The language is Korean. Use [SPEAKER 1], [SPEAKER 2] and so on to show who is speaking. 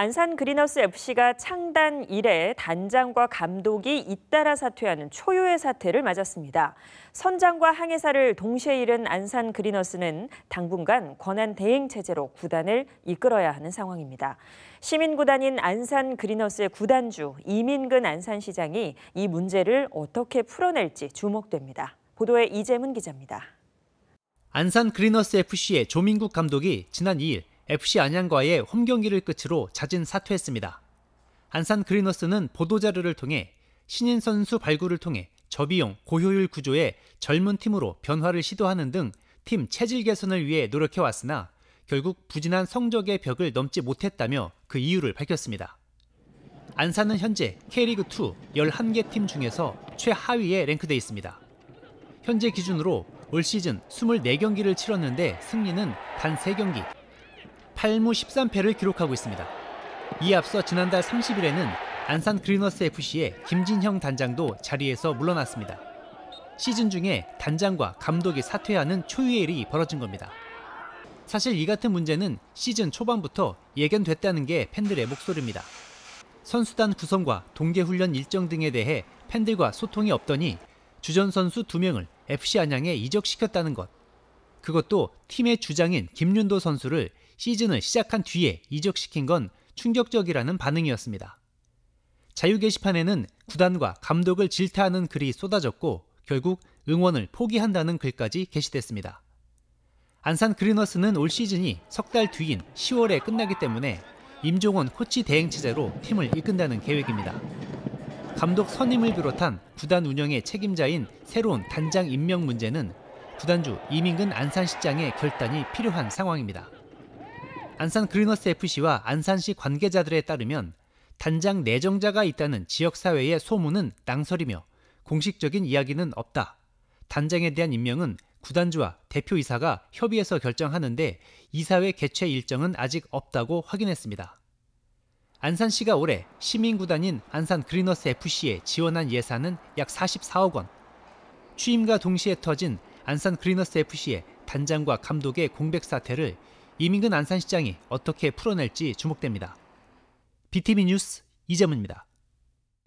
[SPEAKER 1] 안산 그린하우스 FC가 창단 이래 단장과 감독이 잇따라 사퇴하는 초유의 사태를 맞았습니다. 선장과 항해사를 동시에 잃은 안산 그린하우스는 당분간 권한 대행 체제로 구단을 이끌어야 하는 상황입니다. 시민 구단인 안산 그린하우스의 구단주 이민근 안산시장이 이 문제를 어떻게 풀어낼지 주목됩니다. 보도에 이재문 기자입니다.
[SPEAKER 2] 안산 그린하우스 FC의 조민국 감독이 지난 2일 FC 안양과의 홈 경기를 끝으로 잦은 사퇴했습니다. 안산 그리너스는 보도자료를 통해 신인 선수 발굴을 통해 저비용 고효율 구조의 젊은 팀으로 변화를 시도하는 등 팀 체질 개선을 위해 노력해 왔으나 결국 부진한 성적의 벽을 넘지 못했다며 그 이유를 밝혔습니다. 안산은 현재 K리그2 11개 팀 중에서 최하위에 랭크돼 있습니다. 현재 기준으로 올 시즌 24경기를 치렀는데 승리는 단 3경기, 8무 13패를 기록하고 있습니다. 이에 앞서 지난달 30일에는 안산 그리너스 FC의 김진형 단장도 자리에서 물러났습니다. 시즌 중에 단장과 감독이 사퇴하는 초유의 일이 벌어진 겁니다. 사실 이 같은 문제는 시즌 초반부터 예견됐다는 게 팬들의 목소리입니다. 선수단 구성과 동계훈련 일정 등에 대해 팬들과 소통이 없더니 주전 선수 2명을 FC 안양에 이적시켰다는 것. 그것도 팀의 주장인 김윤도 선수를 시즌을 시작한 뒤에 이적시킨 건 충격적이라는 반응이었습니다. 자유 게시판에는 구단과 감독을 질타하는 글이 쏟아졌고 결국 응원을 포기한다는 글까지 게시됐습니다. 안산 그리너스는 올 시즌이 석 달 뒤인 10월에 끝나기 때문에 임종원 코치 대행체제로 팀을 이끈다는 계획입니다. 감독 선임을 비롯한 구단 운영의 책임자인 새로운 단장 임명 문제는 구단주 이민근 안산시장의 결단이 필요한 상황입니다. 안산 그린너스 FC와 안산시 관계자들에 따르면 단장 내정자가 있다는 지역사회의 소문은 낭설이며 공식적인 이야기는 없다. 단장에 대한 임명은 구단주와 대표이사가 협의해서 결정하는데 이사회 개최 일정은 아직 없다고 확인했습니다. 안산시가 올해 시민구단인 안산 그린너스 FC에 지원한 예산은 약 44억 원. 취임과 동시에 터진 안산 그린너스 FC의 단장과 감독의 공백 사태를 이민근 안산시장이 어떻게 풀어낼지 주목됩니다. BTV 뉴스 이재문입니다.